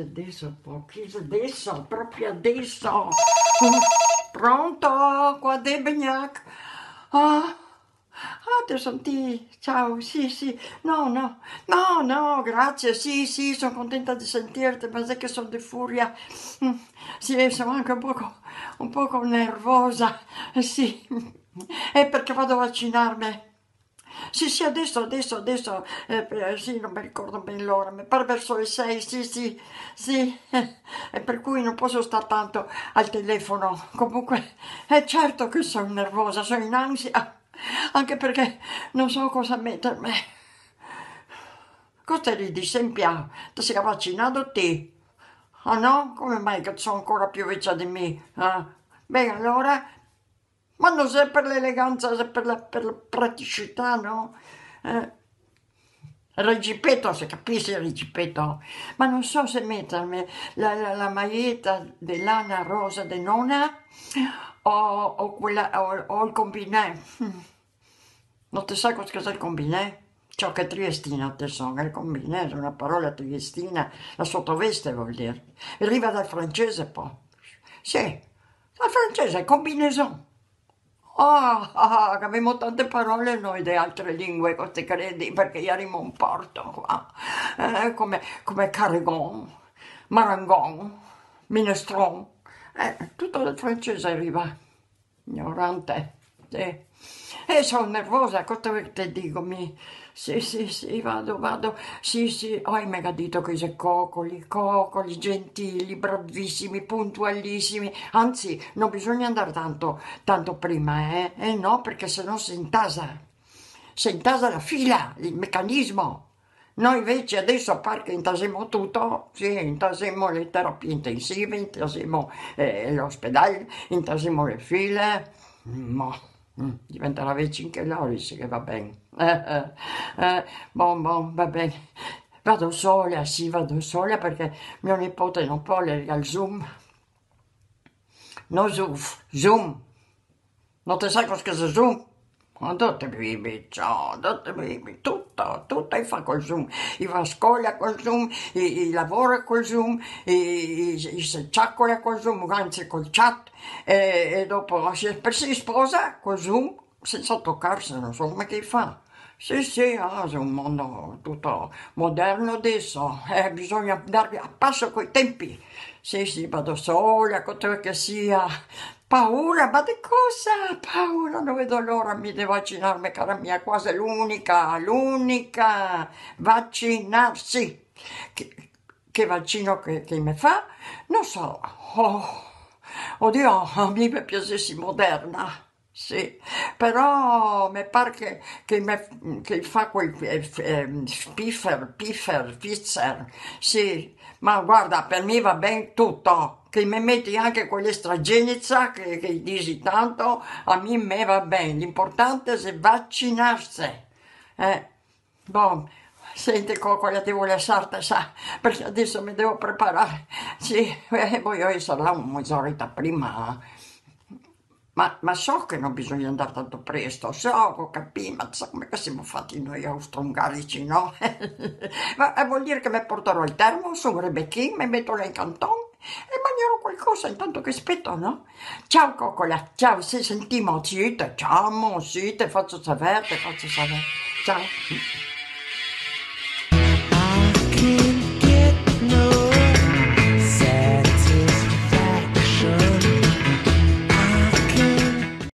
adesso, adesso, pochi, adesso, proprio adesso. Mm, pronto? Qua De Begnac. Ah, adesso ah, ti... Ciao, sì, sì. No, no, no, no, grazie, sì, sì, sono contenta di sentirti, ma sai che sono di furia. Mm, sì, sono anche un poco, un poco nervosa, eh, sì. È perché vado a vaccinarmi. Sì, sì, adesso, adesso, adesso, eh, eh, sì, non mi ricordo bene l'ora, mi pare verso le 6, sì, sì, sì, e eh, per cui non posso stare tanto al telefono. Comunque, è certo che sono nervosa, sono in ansia, anche perché non so cosa mettermi. Cosa ridi? Sei in piano, ti sei vaccinato te? Ah no? Come mai che sono ancora più vecchia di me? Ah. Beh, allora ma non se per l'eleganza, se per la, per la praticità, no? Eh, Regipeto, se capisci Regipeto, ma non so se mettermi la, la, la maglietta di lana rosa di Nona o, o, quella, o, o il combinè. Non ti sai cosa è il combinè? Ciò che è triestina te sono, il combinè è una parola triestina, la sottoveste vuol dire. Arriva dal francese poi. Sì, dal francese, combinaison. Ah, ah, abbiamo tante parole noi di altre lingue, se credi, perché io ieri un porto qua, eh, come, come cargon, marangon, minestron, eh, tutto dal francese arriva, ignorante te. E eh, sono nervosa, cosa te dico? Mi... Sì, sì, sì, vado, vado, sì, sì. ho mi ha detto che sei coccoli, coccoli, gentili, bravissimi, puntualissimi. Anzi, non bisogna andare tanto, tanto prima, eh? Eh no, perché sennò si intasa. Si intasa la fila, il meccanismo. Noi invece adesso, a parte intasiamo tutto, sì, intasiamo le terapie intensive, intasiamo eh, l'ospedale, intasiamo le file, ma diventa la vicino Loris, che va bene. Eh, eh, eh, bon, bon, va bene. Vado sola, sì, vado sola perché mio nipote non può leggere al Zoom. No Zoom, Zoom. Non ti sai cosa è Zoom? Datemi bimbi ciao datemi i bicci, tutto, tutto fa col Zoom, i va a scuola col Zoom, i, i lavora col Zoom, i, i, i si ciaccola col Zoom, anzi col chat, e, eh, e dopo si, si sposa col Zoom senza toccarsi, non so come che fa. Sì, sì, ah, è un mondo tutto moderno adesso, eh, bisogna andare a passo coi tempi. Sì, sì, vado sola, quanto che sia. Paura, ma di cosa? Paura, non vedo l'ora, di vaccinarmi, cara mia, quasi l'unica, l'unica, vaccinarsi. Che, che vaccino che, che, mi fa? Non so, oh, oddio, mi piacessi moderna. Sì, però mi pare che, che, me, che fa quei eh, eh, spiffer, piffer, fizzer, sì, ma guarda, per me va bene tutto, che mi metti anche quell'estragenza che, che dici tanto, a me, me va bene, l'importante è vaccinarsi. Eh, boh, senti con quella ti voglio sarta, sa, perché adesso mi devo preparare, sì, eh, voglio essere là mezz'oretta prima, eh. Ma, ma, so che non bisogna andare tanto presto, so, ho capito, ma so come siamo fatti noi austro-ungarici, no? ma eh, vuol dire che mi porterò il termos, un rebecchino, mi metto là in canton e mangerò qualcosa intanto che aspetto, no? Ciao Coccola, ciao, se sentimo, sì, te ciao, sì, te faccio sapere, te faccio sapere, ciao.